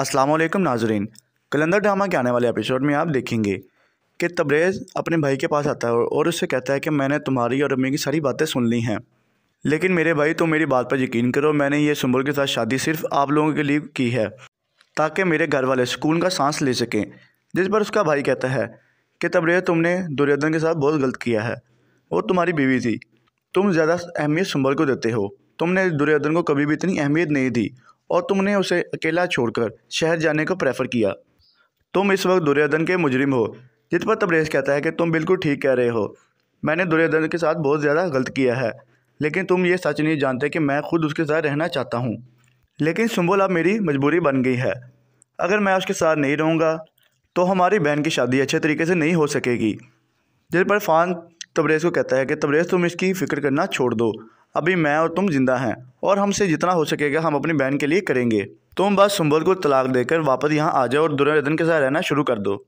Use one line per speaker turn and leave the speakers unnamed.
वालेकुम नाजरीन कलंदर ड्रामा के आने वाले एपिसोड में आप देखेंगे कि तबरेज़ अपने भाई के पास आता है और उससे कहता है कि मैंने तुम्हारी और अम्मी की सारी बातें सुन ली हैं लेकिन मेरे भाई तुम तो मेरी बात पर यकीन करो मैंने ये सुम्बुल के साथ शादी सिर्फ आप लोगों के लिए की है ताकि मेरे घर वाले सुकून का सांस ले सकें जिस पर उसका भाई कहता है कि तबरेज़ तुमने दुर्योधन के साथ बहुत गलत किया है वो तुम्हारी बीवी थी तुम ज़्यादा अहमियत सुम्बल को देते हो तुमने दुर्योधन को कभी भी इतनी अहमियत नहीं दी और तुमने उसे अकेला छोड़कर शहर जाने को प्रेफर किया तुम इस वक्त दुर्योधन के मुजरिम हो जिस पर तबरेज कहता है कि तुम बिल्कुल ठीक कह रहे हो मैंने दुर्योधन के साथ बहुत ज़्यादा गलत किया है लेकिन तुम ये सच नहीं जानते कि मैं खुद उसके साथ रहना चाहता हूँ लेकिन सुम्बुल अब मेरी मजबूरी बन गई है अगर मैं उसके साथ नहीं रहूँगा तो हमारी बहन की शादी अच्छे तरीके से नहीं हो सकेगी जिस पर फान तबरेज़ को कहता है कि तबरेज़ तुम इसकी फ़िक्र करना छोड़ दो अभी मैं और तुम जिंदा हैं और हमसे जितना हो सकेगा हम अपनी बहन के लिए करेंगे तुम बस सुंबल को तलाक देकर वापस यहाँ आ जाओ और दुर्योधन के साथ रहना शुरू कर दो